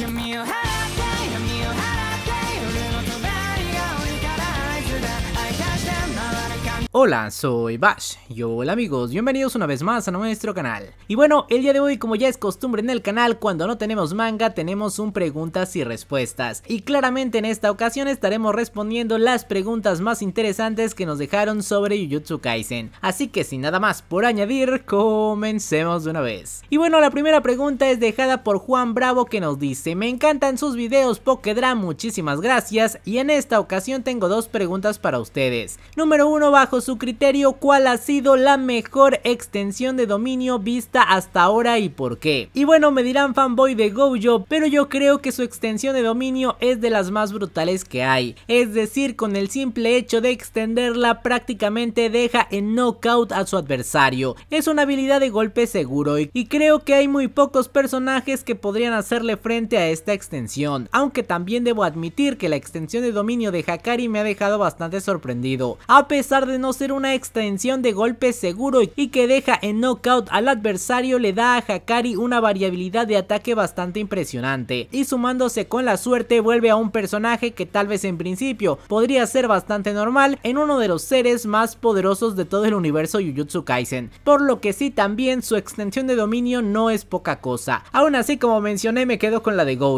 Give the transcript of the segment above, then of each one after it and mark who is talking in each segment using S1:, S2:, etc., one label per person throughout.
S1: give me a hand. Hola, soy Bash y hola amigos, bienvenidos una vez más a nuestro canal. Y bueno, el día de hoy como ya es costumbre en el canal, cuando no tenemos manga tenemos un preguntas y respuestas. Y claramente en esta ocasión estaremos respondiendo las preguntas más interesantes que nos dejaron sobre Jujutsu Kaisen. Así que sin nada más por añadir, comencemos de una vez. Y bueno, la primera pregunta es dejada por Juan Bravo que nos dice, me encantan sus videos Pokedra, muchísimas gracias. Y en esta ocasión tengo dos preguntas para ustedes. Número uno bajo su criterio cuál ha sido la mejor extensión de dominio vista hasta ahora y por qué. Y bueno, me dirán fanboy de Gojo, pero yo creo que su extensión de dominio es de las más brutales que hay. Es decir, con el simple hecho de extenderla prácticamente deja en knockout a su adversario. Es una habilidad de golpe seguro y creo que hay muy pocos personajes que podrían hacerle frente a esta extensión. Aunque también debo admitir que la extensión de dominio de Hakari me ha dejado bastante sorprendido. A pesar de no ser una extensión de golpe seguro y que deja en knockout al adversario le da a Hakari una variabilidad de ataque bastante impresionante y sumándose con la suerte vuelve a un personaje que tal vez en principio podría ser bastante normal en uno de los seres más poderosos de todo el universo Yujutsu Kaisen, por lo que sí también su extensión de dominio no es poca cosa, aún así como mencioné me quedo con la de Gojo.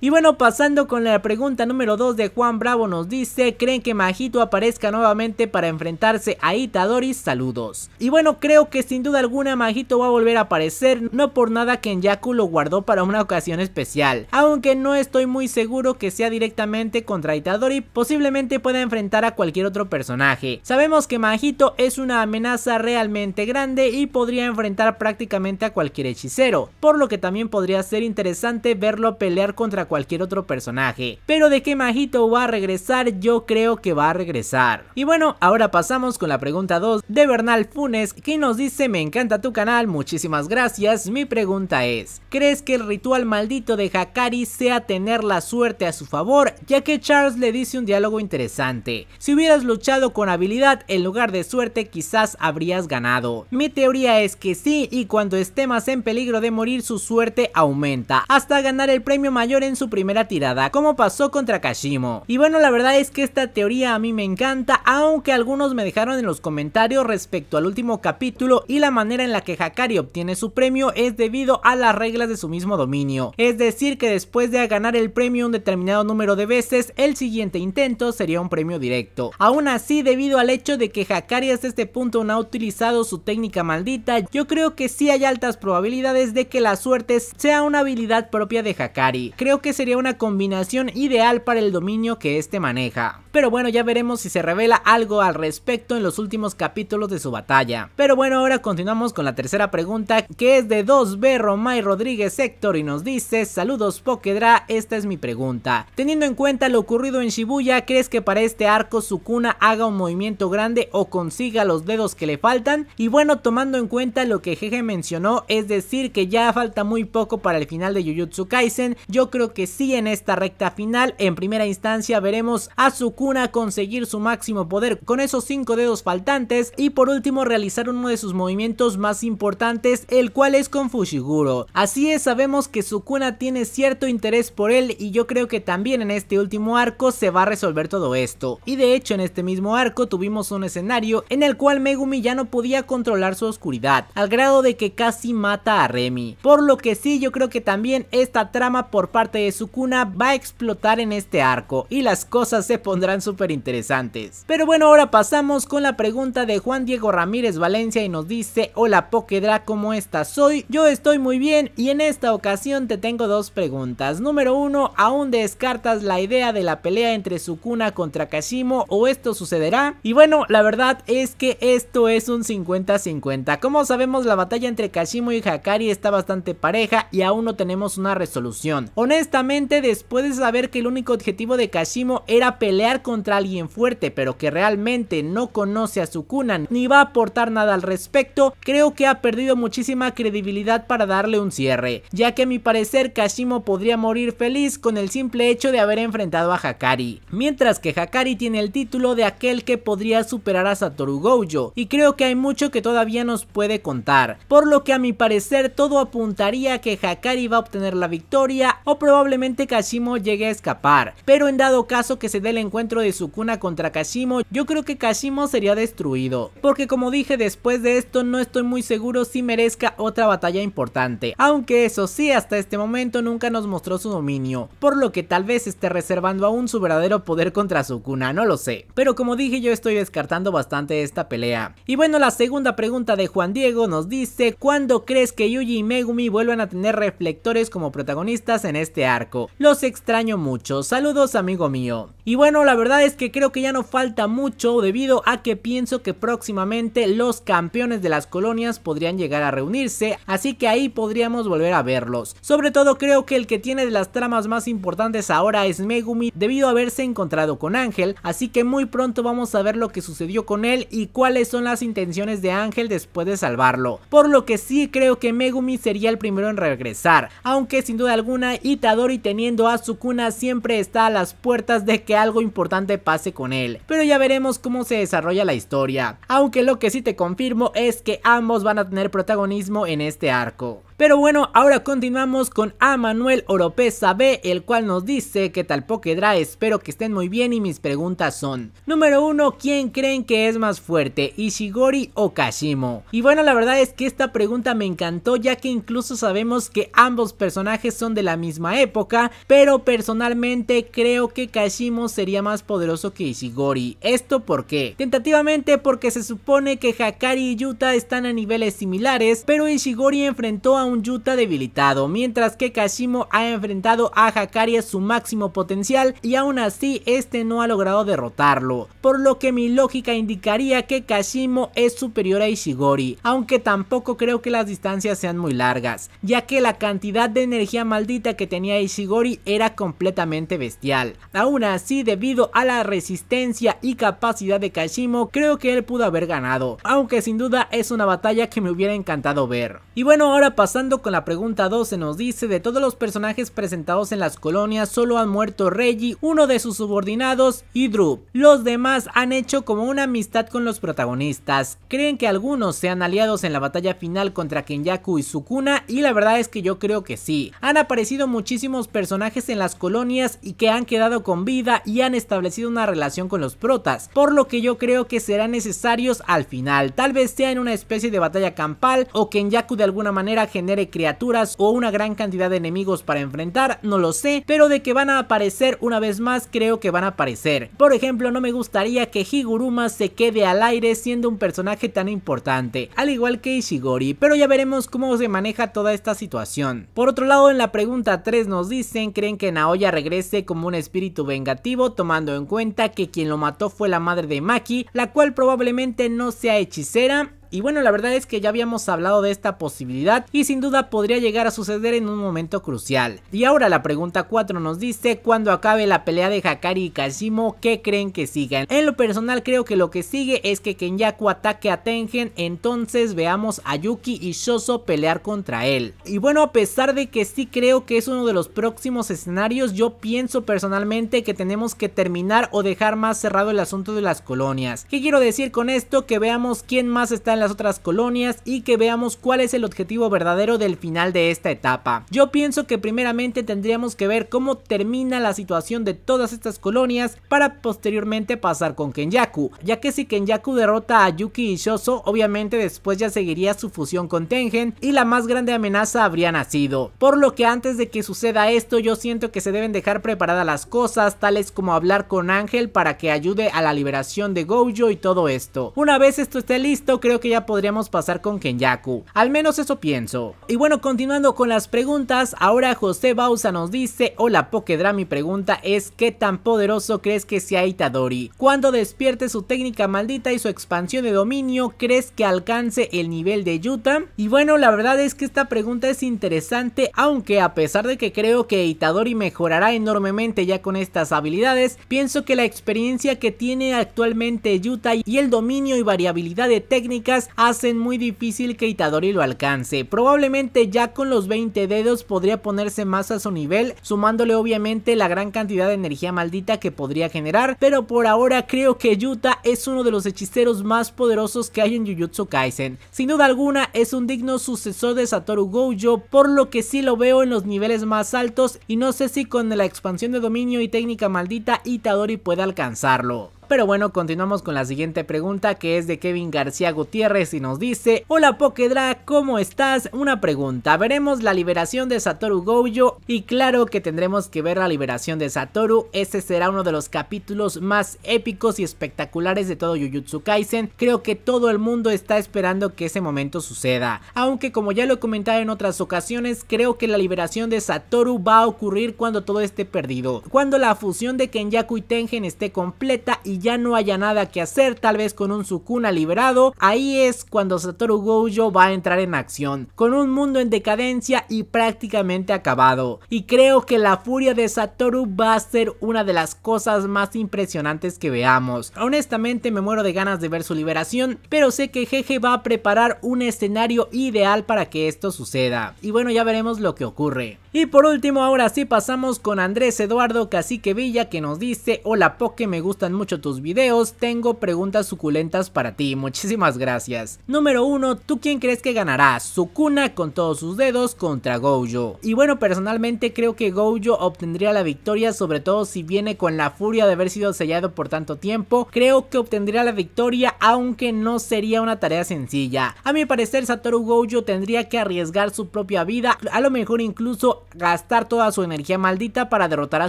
S1: Y bueno pasando con la pregunta número 2 de Juan Bravo nos dice ¿creen que Majito aparezca nuevamente para enfrentar a Itadori, saludos. Y bueno, creo que sin duda alguna Majito va a volver a aparecer, no por nada que en Yaku lo guardó para una ocasión especial. Aunque no estoy muy seguro que sea directamente contra Itadori, posiblemente pueda enfrentar a cualquier otro personaje. Sabemos que Majito es una amenaza realmente grande y podría enfrentar prácticamente a cualquier hechicero, por lo que también podría ser interesante verlo pelear contra cualquier otro personaje. Pero de que Majito va a regresar, yo creo que va a regresar. Y bueno, ahora pasamos con la pregunta 2 de Bernal Funes que nos dice me encanta tu canal, muchísimas gracias. Mi pregunta es, ¿crees que el ritual maldito de Hakari sea tener la suerte a su favor? Ya que Charles le dice un diálogo interesante. Si hubieras luchado con habilidad en lugar de suerte quizás habrías ganado. Mi teoría es que sí y cuando esté más en peligro de morir su suerte aumenta hasta ganar el premio mayor en su primera tirada como pasó contra Kashimo. Y bueno la verdad es que esta teoría a mí me encanta aunque algunos me dejaron en los comentarios respecto al último capítulo y la manera en la que Hakari obtiene su premio es debido a las reglas de su mismo dominio. Es decir que después de ganar el premio un determinado número de veces, el siguiente intento sería un premio directo. Aún así, debido al hecho de que Hakari hasta este punto no ha utilizado su técnica maldita, yo creo que sí hay altas probabilidades de que la suerte sea una habilidad propia de Hakari. Creo que sería una combinación ideal para el dominio que este maneja. Pero bueno, ya veremos si se revela algo al respecto en los últimos capítulos de su batalla. Pero bueno, ahora continuamos con la tercera pregunta que es de 2B Romay Rodríguez Héctor y nos dice, saludos Pokedra, esta es mi pregunta. Teniendo en cuenta lo ocurrido en Shibuya, ¿crees que para este arco Sukuna haga un movimiento grande o consiga los dedos que le faltan? Y bueno, tomando en cuenta lo que Jeje mencionó, es decir que ya falta muy poco para el final de Jujutsu Kaisen, yo creo que sí en esta recta final, en primera instancia veremos a Sukuna conseguir su máximo poder con esos 5 dedos faltantes y por último realizar uno de sus movimientos más importantes el cual es con Fushiguro. Así es, sabemos que Sukuna tiene cierto interés por él y yo creo que también en este último arco se va a resolver todo esto. Y de hecho en este mismo arco tuvimos un escenario en el cual Megumi ya no podía controlar su oscuridad, al grado de que casi mata a Remi Por lo que sí, yo creo que también esta trama por parte de Sukuna va a explotar en este arco y las cosas se pondrán súper interesantes. Pero bueno, ahora pasamos con la pregunta de Juan Diego Ramírez Valencia y nos dice, hola Pokedra, ¿cómo estás? Soy, yo estoy muy bien y en esta ocasión te tengo dos preguntas. Número uno, ¿aún descartas la idea de la pelea entre Sukuna contra Kashimo o esto sucederá? Y bueno, la verdad es que esto es un 50-50. Como sabemos, la batalla entre Kashimo y Hakari está bastante pareja y aún no tenemos una resolución. Honestamente, después de saber que el único objetivo de Kashimo era pelear contra alguien fuerte, pero que realmente no conoce a Sukunan ni va a aportar nada al respecto, creo que ha perdido muchísima credibilidad para darle un cierre, ya que a mi parecer Kashimo podría morir feliz con el simple hecho de haber enfrentado a Hakari, mientras que Hakari tiene el título de aquel que podría superar a Satoru Gojo y creo que hay mucho que todavía nos puede contar, por lo que a mi parecer todo apuntaría a que Hakari va a obtener la victoria o probablemente Kashimo llegue a escapar, pero en dado caso que se dé el encuentro de Sukuna contra Kashimo, yo creo que Kashimo sería destruido, porque como dije después de esto no estoy muy seguro si merezca otra batalla importante, aunque eso sí hasta este momento nunca nos mostró su dominio, por lo que tal vez esté reservando aún su verdadero poder contra Sukuna, no lo sé, pero como dije yo estoy descartando bastante esta pelea. Y bueno la segunda pregunta de Juan Diego nos dice, ¿cuándo crees que Yuji y Megumi vuelvan a tener reflectores como protagonistas en este arco? Los extraño mucho, saludos amigo mío. Y bueno la verdad es que creo que ya no falta mucho debido a a que pienso que próximamente los campeones de las colonias podrían llegar a reunirse, así que ahí podríamos volver a verlos. Sobre todo creo que el que tiene de las tramas más importantes ahora es Megumi debido a haberse encontrado con Ángel, así que muy pronto vamos a ver lo que sucedió con él y cuáles son las intenciones de Ángel después de salvarlo. Por lo que sí creo que Megumi sería el primero en regresar, aunque sin duda alguna Itadori teniendo a su cuna. siempre está a las puertas de que algo importante pase con él. Pero ya veremos cómo se desarrolla desarrolla la historia, aunque lo que sí te confirmo es que ambos van a tener protagonismo en este arco. Pero bueno, ahora continuamos con A. Manuel Oropesa B, el cual nos dice, que tal Pokedra? Espero que estén muy bien y mis preguntas son. Número 1, ¿quién creen que es más fuerte, Ishigori o Kashimo? Y bueno, la verdad es que esta pregunta me encantó ya que incluso sabemos que ambos personajes son de la misma época, pero personalmente creo que Kashimo sería más poderoso que Ishigori. ¿Esto por qué? Tentativamente porque se supone que Hakari y Yuta están a niveles similares, pero Ishigori enfrentó a un Yuta debilitado, mientras que Kashimo ha enfrentado a Hakari a su máximo potencial y aún así este no ha logrado derrotarlo, por lo que mi lógica indicaría que Kashimo es superior a Ishigori, aunque tampoco creo que las distancias sean muy largas, ya que la cantidad de energía maldita que tenía Ishigori era completamente bestial. Aún así, debido a la resistencia y capacidad de Kashimo, creo que él pudo haber ganado, aunque sin duda es una batalla que me hubiera encantado ver. Y bueno, ahora pasamos con la pregunta 2 se nos dice, de todos los personajes presentados en las colonias, solo han muerto Reggie, uno de sus subordinados y Drup, Los demás han hecho como una amistad con los protagonistas. Creen que algunos sean aliados en la batalla final contra Kenyaku y Sukuna y la verdad es que yo creo que sí. Han aparecido muchísimos personajes en las colonias y que han quedado con vida y han establecido una relación con los protas, por lo que yo creo que serán necesarios al final. Tal vez sea en una especie de batalla campal o Kenyaku de alguna manera genera criaturas o una gran cantidad de enemigos para enfrentar, no lo sé, pero de que van a aparecer una vez más creo que van a aparecer. Por ejemplo, no me gustaría que Higuruma se quede al aire siendo un personaje tan importante, al igual que Ishigori, pero ya veremos cómo se maneja toda esta situación. Por otro lado, en la pregunta 3 nos dicen, ¿creen que Naoya regrese como un espíritu vengativo tomando en cuenta que quien lo mató fue la madre de Maki, la cual probablemente no sea hechicera? Y bueno, la verdad es que ya habíamos hablado de esta posibilidad y sin duda podría llegar a suceder en un momento crucial. Y ahora la pregunta 4 nos dice, cuando acabe la pelea de Hakari y Kashimo, ¿qué creen que sigan? En lo personal creo que lo que sigue es que Kenyaku ataque a Tengen, entonces veamos a Yuki y Shoso pelear contra él. Y bueno, a pesar de que sí creo que es uno de los próximos escenarios, yo pienso personalmente que tenemos que terminar o dejar más cerrado el asunto de las colonias. ¿Qué quiero decir con esto? Que veamos quién más está las otras colonias y que veamos cuál es el objetivo verdadero del final de esta etapa. Yo pienso que primeramente tendríamos que ver cómo termina la situación de todas estas colonias para posteriormente pasar con Kenyaku, ya que si Kenyaku derrota a Yuki y Shoso, obviamente después ya seguiría su fusión con Tengen y la más grande amenaza habría nacido. Por lo que antes de que suceda esto, yo siento que se deben dejar preparadas las cosas, tales como hablar con Ángel para que ayude a la liberación de Gojo y todo esto. Una vez esto esté listo, creo que ya podríamos pasar con Kenyaku. Al menos eso pienso. Y bueno, continuando con las preguntas, ahora José Bausa nos dice, hola Pokedra, mi pregunta es ¿qué tan poderoso crees que sea Itadori? Cuando despierte su técnica maldita y su expansión de dominio, ¿crees que alcance el nivel de Yuta? Y bueno, la verdad es que esta pregunta es interesante, aunque a pesar de que creo que Itadori mejorará enormemente ya con estas habilidades, pienso que la experiencia que tiene actualmente Yuta y el dominio y variabilidad de técnica hacen muy difícil que Itadori lo alcance. Probablemente ya con los 20 dedos podría ponerse más a su nivel, sumándole obviamente la gran cantidad de energía maldita que podría generar, pero por ahora creo que Yuta es uno de los hechiceros más poderosos que hay en Jujutsu Kaisen. Sin duda alguna es un digno sucesor de Satoru Gojo, por lo que sí lo veo en los niveles más altos y no sé si con la expansión de dominio y técnica maldita Itadori puede alcanzarlo. Pero bueno, continuamos con la siguiente pregunta que es de Kevin García Gutiérrez y nos dice Hola Pokedra, ¿cómo estás? Una pregunta, veremos la liberación de Satoru Gojo y claro que tendremos que ver la liberación de Satoru, este será uno de los capítulos más épicos y espectaculares de todo Jujutsu Kaisen, creo que todo el mundo está esperando que ese momento suceda, aunque como ya lo he comentado en otras ocasiones, creo que la liberación de Satoru va a ocurrir cuando todo esté perdido, cuando la fusión de Kenyaku y Tengen esté completa y ya no haya nada que hacer, tal vez con un Sukuna liberado, ahí es cuando Satoru Gojo va a entrar en acción, con un mundo en decadencia y prácticamente acabado. Y creo que la furia de Satoru va a ser una de las cosas más impresionantes que veamos. Honestamente me muero de ganas de ver su liberación, pero sé que Jeje va a preparar un escenario ideal para que esto suceda. Y bueno, ya veremos lo que ocurre. Y por último, ahora sí pasamos con Andrés Eduardo Cacique Villa que nos dice, hola Poke, me gustan mucho tus videos, tengo preguntas suculentas para ti, muchísimas gracias. Número 1, ¿tú quién crees que ganará? Sukuna con todos sus dedos contra Gojo. Y bueno, personalmente creo que Gojo obtendría la victoria, sobre todo si viene con la furia de haber sido sellado por tanto tiempo. Creo que obtendría la victoria, aunque no sería una tarea sencilla. A mi parecer, Satoru Gojo tendría que arriesgar su propia vida, a lo mejor incluso gastar toda su energía maldita para derrotar a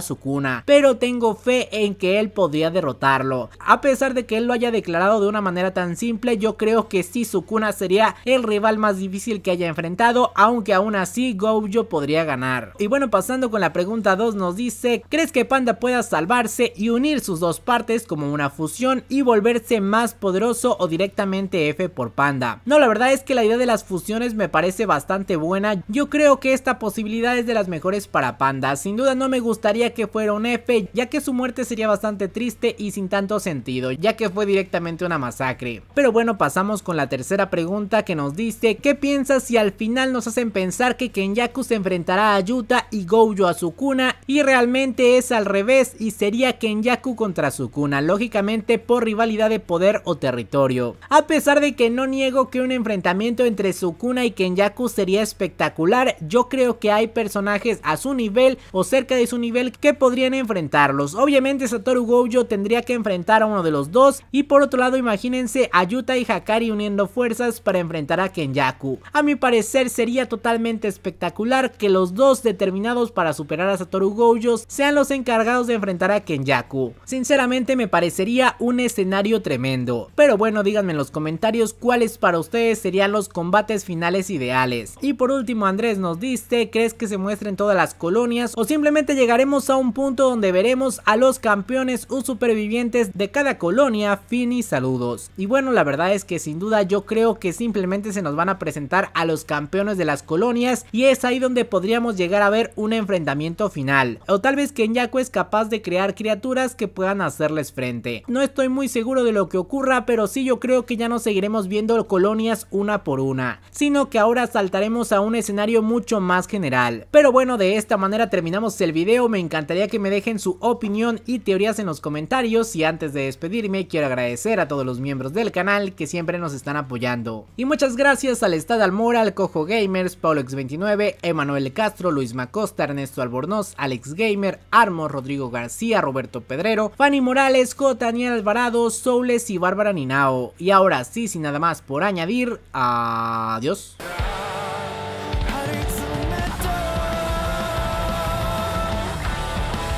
S1: Sukuna. Pero tengo fe en que él podría derrotarlo. A pesar de que él lo haya declarado de una manera tan simple, yo creo que sí Sukuna sería el rival más difícil que haya enfrentado, aunque aún así Gojo podría ganar. Y bueno, pasando con la pregunta 2 nos dice, ¿crees que Panda pueda salvarse y unir sus dos partes como una fusión y volverse más poderoso o directamente F por Panda? No, la verdad es que la idea de las fusiones me parece bastante buena, yo creo que esta posibilidad es de las mejores para Panda, sin duda no me gustaría que fuera un F ya que su muerte sería bastante triste y sin sentido, ya que fue directamente una masacre. Pero bueno, pasamos con la tercera pregunta que nos dice, ¿qué piensas si al final nos hacen pensar que Kenyaku se enfrentará a Yuta y Gojo a Sukuna y realmente es al revés y sería Kenyaku contra Sukuna, lógicamente por rivalidad de poder o territorio? A pesar de que no niego que un enfrentamiento entre Sukuna y Kenyaku sería espectacular, yo creo que hay personajes a su nivel o cerca de su nivel que podrían enfrentarlos. Obviamente Satoru Gojo tendría que enfrentar a uno de los dos y por otro lado imagínense a Yuta y Hakari uniendo fuerzas para enfrentar a Kenyaku. A mi parecer sería totalmente espectacular que los dos determinados para superar a Satoru Gojo sean los encargados de enfrentar a Kenyaku. Sinceramente me parecería un escenario tremendo, pero bueno díganme en los comentarios cuáles para ustedes serían los combates finales ideales. Y por último Andrés nos diste, ¿crees que se muestren todas las colonias o simplemente llegaremos a un punto donde veremos a los campeones o supervivientes de cada colonia, fin y saludos. Y bueno, la verdad es que sin duda yo creo que simplemente se nos van a presentar a los campeones de las colonias y es ahí donde podríamos llegar a ver un enfrentamiento final. O tal vez Kenyaku es capaz de crear criaturas que puedan hacerles frente. No estoy muy seguro de lo que ocurra, pero sí yo creo que ya no seguiremos viendo colonias una por una, sino que ahora saltaremos a un escenario mucho más general. Pero bueno, de esta manera terminamos el video, me encantaría que me dejen su opinión y teorías en los comentarios y antes de despedirme quiero agradecer a todos los miembros del canal que siempre nos están apoyando. Y muchas gracias al Estado Almora, al Cojo Gamers, Paulox29, Emanuel Castro, Luis Macosta, Ernesto Albornoz, Alex Gamer, Armo, Rodrigo García, Roberto Pedrero, Fanny Morales, J. Daniel Alvarado, Soules y Bárbara Ninao. Y ahora sí, sin nada más por añadir, adiós.